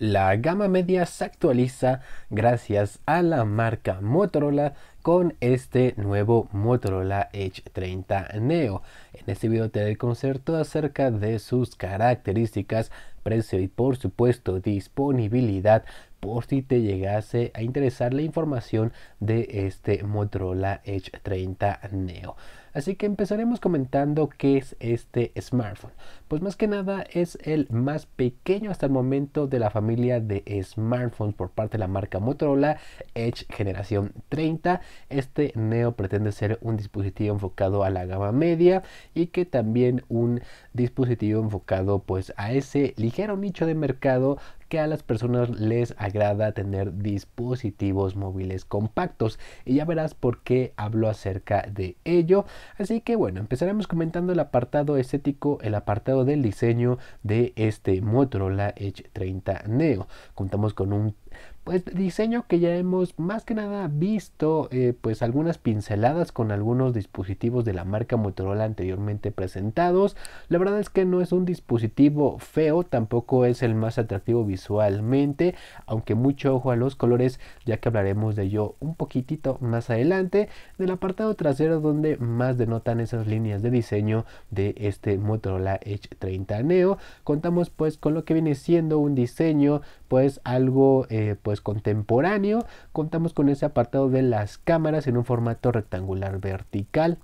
La gama media se actualiza gracias a la marca Motorola con este nuevo Motorola Edge 30 Neo. En este video te daré conocer todo acerca de sus características, precio y por supuesto disponibilidad por si te llegase a interesar la información de este Motorola Edge 30 Neo. Así que empezaremos comentando qué es este smartphone. Pues más que nada es el más pequeño hasta el momento de la familia de smartphones por parte de la marca Motorola Edge generación 30 este Neo pretende ser un dispositivo enfocado a la gama media y que también un dispositivo enfocado pues a ese ligero nicho de mercado que a las personas les agrada tener dispositivos móviles compactos y ya verás por qué hablo acerca de ello. Así que bueno, empezaremos comentando el apartado estético, el apartado del diseño de este Motorola Edge 30 Neo. Contamos con un pues, diseño que ya hemos más que nada visto eh, pues algunas pinceladas con algunos dispositivos de la marca Motorola anteriormente presentados la verdad es que no es un dispositivo feo tampoco es el más atractivo visualmente aunque mucho ojo a los colores ya que hablaremos de ello un poquitito más adelante del apartado trasero donde más denotan esas líneas de diseño de este Motorola Edge 30 Neo contamos pues con lo que viene siendo un diseño pues algo eh, pues contemporáneo. Contamos con ese apartado de las cámaras en un formato rectangular vertical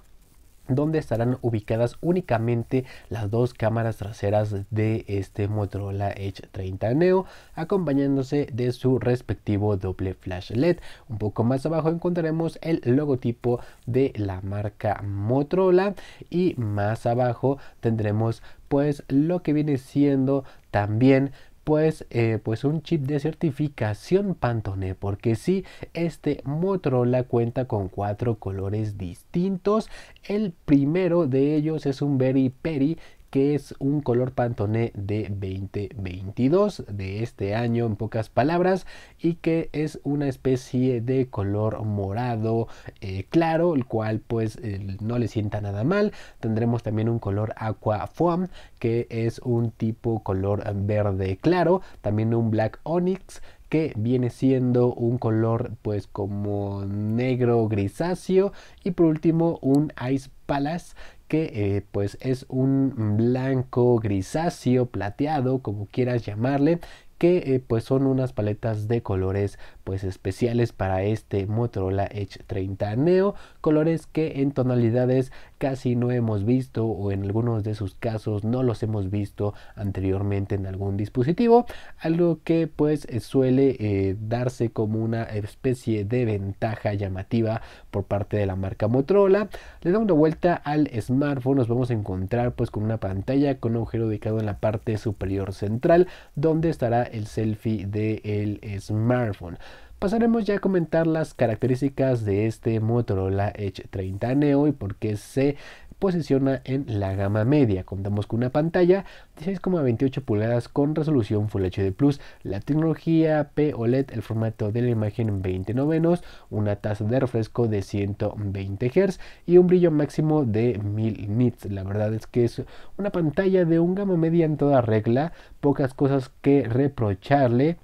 donde estarán ubicadas únicamente las dos cámaras traseras de este Motorola Edge 30 Neo, acompañándose de su respectivo doble flash LED. Un poco más abajo encontraremos el logotipo de la marca Motorola y más abajo tendremos pues lo que viene siendo también pues, eh, pues un chip de certificación Pantone, porque si este Motorola cuenta con cuatro colores distintos. El primero de ellos es un Berry Peri que es un color Pantone de 2022 de este año en pocas palabras y que es una especie de color morado eh, claro el cual pues no le sienta nada mal tendremos también un color aqua foam que es un tipo color verde claro también un black onyx que viene siendo un color pues como negro grisáceo y por último un ice palace que eh, pues es un blanco grisáceo, plateado, como quieras llamarle, que eh, pues son unas paletas de colores pues especiales para este Motorola Edge 30 Neo, colores que en tonalidades casi no hemos visto o en algunos de sus casos no los hemos visto anteriormente en algún dispositivo, algo que pues eh, suele eh, darse como una especie de ventaja llamativa por parte de la marca Motorola. Le dando vuelta al smartphone, nos vamos a encontrar pues con una pantalla con agujero ubicado en la parte superior central donde estará el selfie del smartphone. Pasaremos ya a comentar las características de este Motorola Edge 30 Neo y por qué se posiciona en la gama media. Contamos con una pantalla de 6,28 pulgadas con resolución Full HD Plus, la tecnología P-OLED, el formato de la imagen 20 novenos, una tasa de refresco de 120 Hz y un brillo máximo de 1000 nits. La verdad es que es una pantalla de un gama media en toda regla, pocas cosas que reprocharle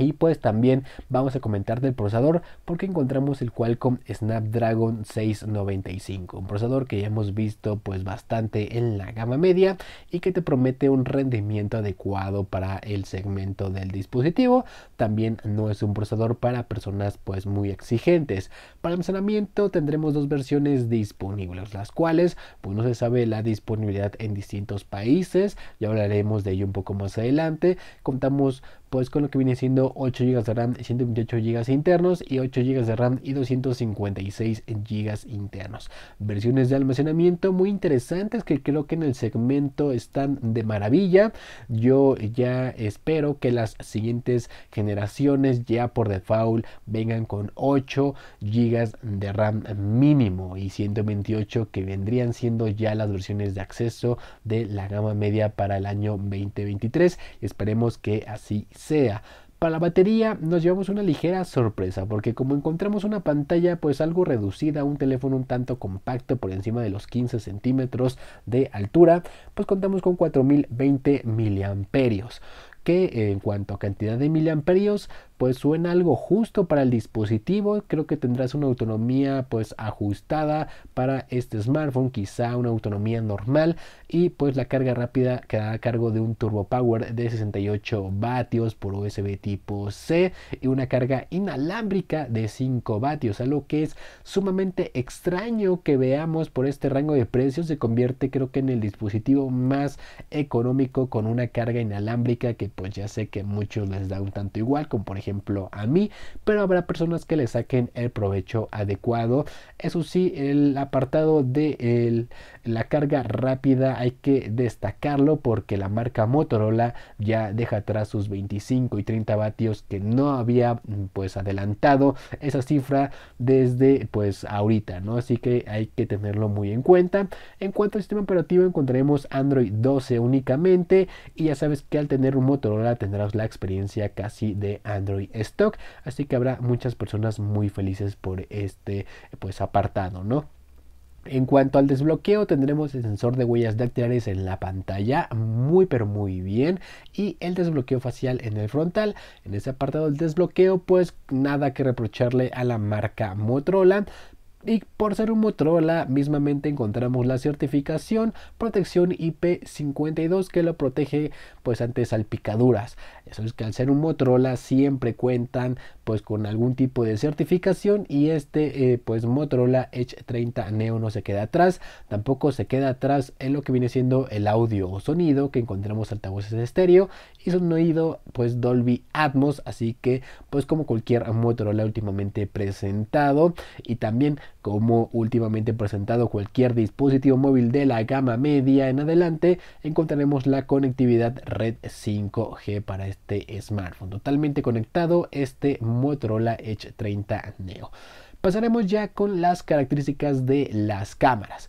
y pues también vamos a comentar del procesador porque encontramos el Qualcomm Snapdragon 695, un procesador que ya hemos visto pues bastante en la gama media y que te promete un rendimiento adecuado para el segmento del dispositivo. También no es un procesador para personas pues muy exigentes. Para almacenamiento tendremos dos versiones disponibles, las cuales pues no se sabe la disponibilidad en distintos países, ya hablaremos de ello un poco más adelante. Contamos pues con lo que viene siendo 8 GB de RAM 128 GB internos y 8 GB de RAM y 256 GB internos. Versiones de almacenamiento muy interesantes que creo que en el segmento están de maravilla. Yo ya espero que las siguientes generaciones ya por default vengan con 8 GB de RAM mínimo y 128 que vendrían siendo ya las versiones de acceso de la gama media para el año 2023. Esperemos que así sea sea. Para la batería nos llevamos una ligera sorpresa porque como encontramos una pantalla pues algo reducida, un teléfono un tanto compacto por encima de los 15 centímetros de altura, pues contamos con 4020 miliamperios que en cuanto a cantidad de miliamperios pues suena algo justo para el dispositivo. Creo que tendrás una autonomía pues ajustada para este smartphone, quizá una autonomía normal y pues la carga rápida que a cargo de un turbo power de 68 vatios por USB tipo C y una carga inalámbrica de 5 vatios, algo que es sumamente extraño que veamos por este rango de precios. Se convierte creo que en el dispositivo más económico con una carga inalámbrica que pues ya sé que muchos les da un tanto igual, como por ejemplo a mí, pero habrá personas que le saquen el provecho adecuado. Eso sí, el apartado de la carga rápida hay que destacarlo porque la marca Motorola ya deja atrás sus 25 y 30 vatios que no había mm, pues adelantado esa cifra desde pues ahorita, ¿no? Así que hay que tenerlo muy en cuenta. En cuanto al sistema operativo encontraremos Android 12 únicamente y ya sabes que al tener un Motorola tendrás la experiencia casi de Android Stock. Así que habrá muchas personas muy felices por este pues apartado, ¿no? En cuanto al desbloqueo, tendremos el sensor de huellas dactilares en la pantalla, muy pero muy bien, y el desbloqueo facial en el frontal. En ese apartado del desbloqueo, pues nada que reprocharle a la marca Motorola, y por ser un Motorola mismamente encontramos la certificación protección IP52 que lo protege pues ante salpicaduras. Eso es que al ser un Motorola siempre cuentan pues con algún tipo de certificación y este eh, pues Motorola Edge 30 Neo no se queda atrás, tampoco se queda atrás en lo que viene siendo el audio o sonido que encontramos altavoces estéreo y sonido pues Dolby Atmos, así que pues como cualquier Motorola últimamente presentado y también como últimamente presentado cualquier dispositivo móvil de la gama media en adelante, encontraremos la conectividad red 5G para este smartphone, totalmente conectado este Motorola h 30 Neo. Pasaremos ya con las características de las cámaras.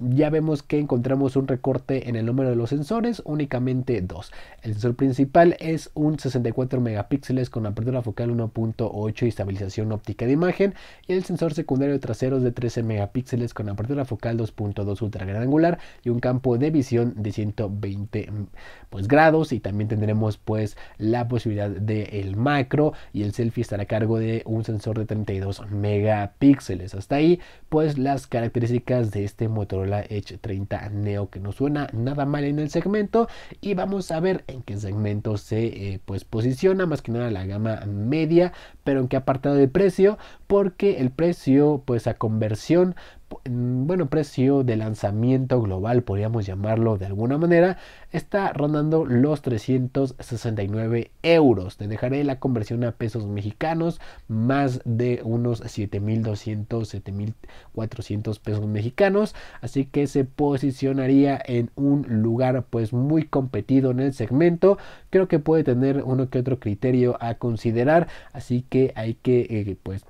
Ya vemos que encontramos un recorte en el número de los sensores, únicamente dos. El sensor principal es un 64 megapíxeles con apertura focal 1.8 y estabilización óptica de imagen. Y el sensor secundario trasero es de 13 megapíxeles con apertura focal 2.2 ultra gran angular y un campo de visión de 120 mm, pues, grados. Y también tendremos pues la posibilidad del el macro y el selfie estará a cargo de un sensor de 32 megapíxeles. Hasta ahí pues las características de este motor la Edge 30 Neo que no suena nada mal en el segmento y vamos a ver en qué segmento se eh, pues posiciona más que nada la gama media pero en qué apartado de precio porque el precio pues a conversión Mm, bueno precio de lanzamiento global, podríamos llamarlo de alguna manera, está rondando los 369 euros. Te dejaré la conversión a pesos mexicanos, más de unos 7200, 7400 pesos mexicanos. Así que se posicionaría en un lugar, pues muy competido en el segmento. Creo que puede tener uno que otro criterio a considerar. Así que hay que, eh, pues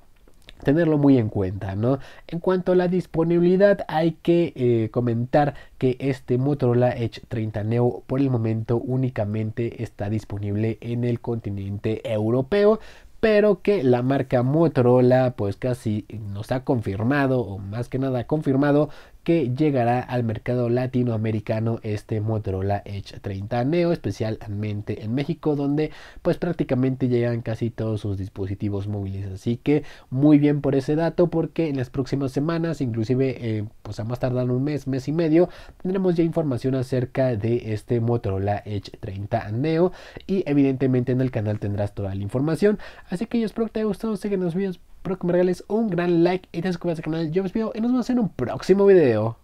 tenerlo muy en cuenta, ¿no? En cuanto a la disponibilidad, hay que eh, comentar que este Motorola Edge 30 Neo por el momento únicamente está disponible en el continente europeo, pero que la marca Motorola pues casi nos ha confirmado o más que nada ha confirmado que llegará al mercado latinoamericano este Motorola Edge 30 Neo, especialmente en México, donde pues prácticamente llegan casi todos sus dispositivos móviles. Así que muy bien por ese dato, porque en las próximas semanas, inclusive eh, pues a más tardar un mes, mes y medio, tendremos ya información acerca de este Motorola Edge 30 Neo y evidentemente en el canal tendrás toda la información. Así que yo espero que te haya gustado, sigue los videos Espero que me regales un gran like y te suscribas al canal. Yo me despido y nos vemos en un próximo video.